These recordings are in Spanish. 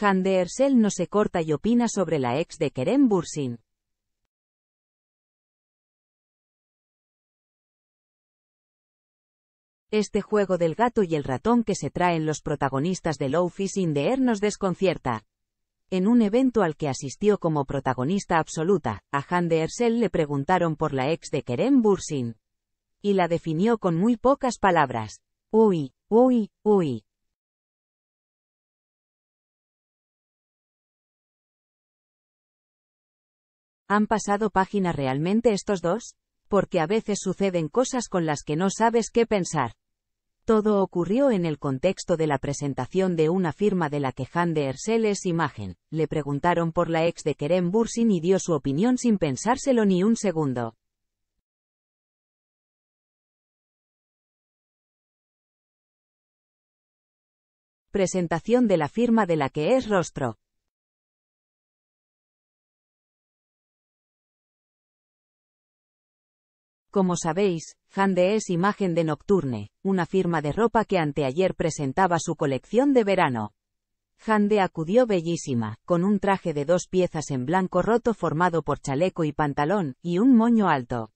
Han de no se corta y opina sobre la ex de Kerem Bursin. Este juego del gato y el ratón que se traen los protagonistas de Office in de Air nos desconcierta. En un evento al que asistió como protagonista absoluta, a Han de Ersel le preguntaron por la ex de Kerem Bursin. Y la definió con muy pocas palabras. Uy, uy, uy. ¿Han pasado página realmente estos dos? Porque a veces suceden cosas con las que no sabes qué pensar. Todo ocurrió en el contexto de la presentación de una firma de la que Han de Ersel es imagen. Le preguntaron por la ex de Kerem Bursin y dio su opinión sin pensárselo ni un segundo. Presentación de la firma de la que es rostro. Como sabéis, Hande es imagen de Nocturne, una firma de ropa que anteayer presentaba su colección de verano. Hande acudió bellísima, con un traje de dos piezas en blanco roto formado por chaleco y pantalón, y un moño alto.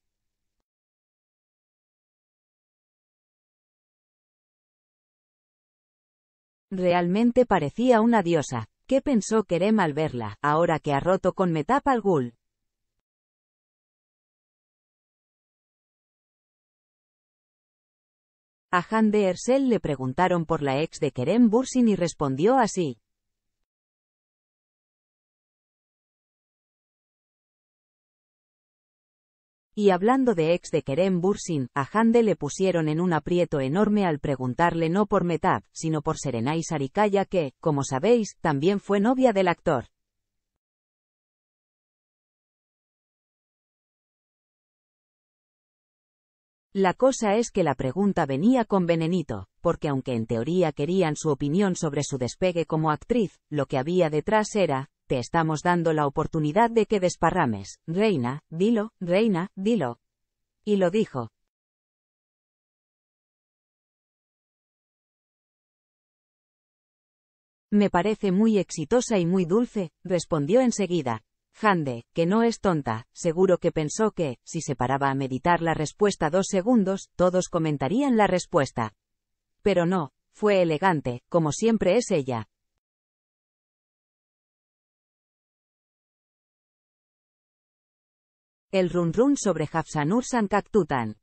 Realmente parecía una diosa. ¿Qué pensó Kerem al verla, ahora que ha roto con metapalgul? A Hande de le preguntaron por la ex de Kerem Bursin y respondió así. Y hablando de ex de Kerem Bursin, a Hande le pusieron en un aprieto enorme al preguntarle no por Metad, sino por Serenay Sarikaya que, como sabéis, también fue novia del actor. La cosa es que la pregunta venía con venenito, porque aunque en teoría querían su opinión sobre su despegue como actriz, lo que había detrás era, te estamos dando la oportunidad de que desparrames, reina, dilo, reina, dilo. Y lo dijo. Me parece muy exitosa y muy dulce, respondió enseguida, Hande, que no es tonta, seguro que pensó que, si se paraba a meditar la respuesta dos segundos, todos comentarían la respuesta. Pero no, fue elegante, como siempre es ella. El run run sobre Hafsanur Sankaktutan.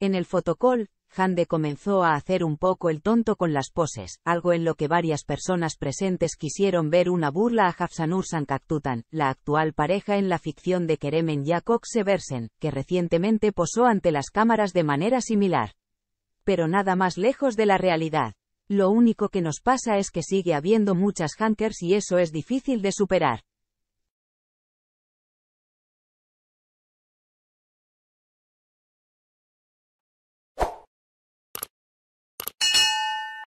En el fotocall, Hande comenzó a hacer un poco el tonto con las poses, algo en lo que varias personas presentes quisieron ver una burla a Hafsanur Sankaktutan, la actual pareja en la ficción de Keremen Jakob Seversen, que recientemente posó ante las cámaras de manera similar. Pero nada más lejos de la realidad. Lo único que nos pasa es que sigue habiendo muchas hankers y eso es difícil de superar.